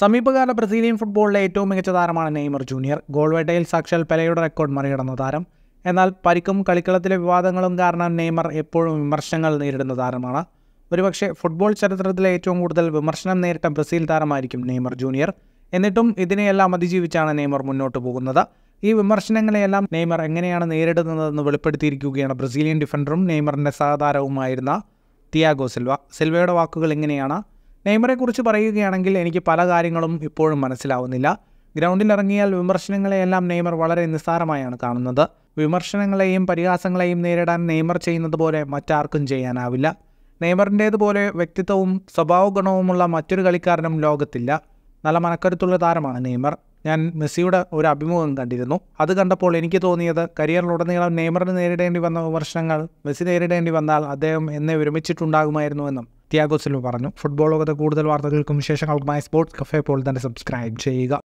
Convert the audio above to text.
സമീപകാല ബ്രസീലിയൻ ഫുട്ബോളിലെ ഏറ്റവും മികച്ച താരമാണ് നെയ്മർ ജൂനിയർ ഗോൾവേട്ടയിൽ സാക്ഷാൽ പെലയുടെ റെക്കോർഡ് മറികടന്ന താരം എന്നാൽ പരിക്കും കളിക്കളത്തിലെ വിവാദങ്ങളും കാരണം നെയ്മർ എപ്പോഴും വിമർശനങ്ങൾ നേരിടുന്ന താരമാണ് ഒരുപക്ഷെ ഫുട്ബോൾ ചരിത്രത്തിലെ ഏറ്റവും കൂടുതൽ വിമർശനം നേരിട്ട ബ്രസീൽ താരമായിരിക്കും നെയ്മർ ജൂനിയർ എന്നിട്ടും ഇതിനെയെല്ലാം അതിജീവിച്ചാണ് നെയ്മർ മുന്നോട്ട് പോകുന്നത് ഈ വിമർശനങ്ങളെയെല്ലാം നെയ്മർ എങ്ങനെയാണ് നേരിടുന്നതെന്ന് വെളിപ്പെടുത്തിയിരിക്കുകയാണ് ബ്രസീലിയൻ ഡിഫൻഡറും നെയ്മറിൻ്റെ സഹതാരവുമായിരുന്ന തിയാഗോ സിൽവ സിൽവയുടെ വാക്കുകൾ എങ്ങനെയാണ് നെയ്മറെക്കുറിച്ച് പറയുകയാണെങ്കിൽ എനിക്ക് പല കാര്യങ്ങളും ഇപ്പോഴും മനസ്സിലാവുന്നില്ല ഗ്രൗണ്ടിൽ ഇറങ്ങിയാൽ വിമർശനങ്ങളെയെല്ലാം നെയ്മർ വളരെ നിസ്സാരമായാണ് കാണുന്നത് വിമർശനങ്ങളെയും പരിഹാസങ്ങളെയും നേരിടാൻ നെയ്മർ ചെയ്യുന്നത് പോലെ മറ്റാർക്കും ചെയ്യാനാവില്ല നെയ്മറിൻ്റേതുപോലെ വ്യക്തിത്വവും സ്വഭാവഗുണവുമുള്ള മറ്റൊരു കളിക്കാരനും ലോകത്തില്ല നല്ല മനക്കരുത്തുള്ള താരമാണ് നെയ്മർ ഞാൻ മെസ്സിയുടെ ഒരു അഭിമുഖം കണ്ടിരുന്നു അത് കണ്ടപ്പോൾ എനിക്ക് തോന്നിയത് കരിയറിലുടനീളം നെയ്മറിന് നേരിടേണ്ടി വന്ന വിമർശനങ്ങൾ മെസ്സി നേരിടേണ്ടി വന്നാൽ അദ്ദേഹം എന്നെ വിരമിച്ചിട്ടുണ്ടാകുമായിരുന്നു എന്നും ത്യാഗോ സിൽവ പറഞ്ഞു ഫുട്ബോൾ ലോകത്തെ കൂടുതൽ വാർത്തകൾക്കും വിശേഷങ്ങൾക്കുമായി സ്പോർട്സ് കഫേ പോൾ തന്നെ സബ്സ്ക്രൈബ് ചെയ്യുക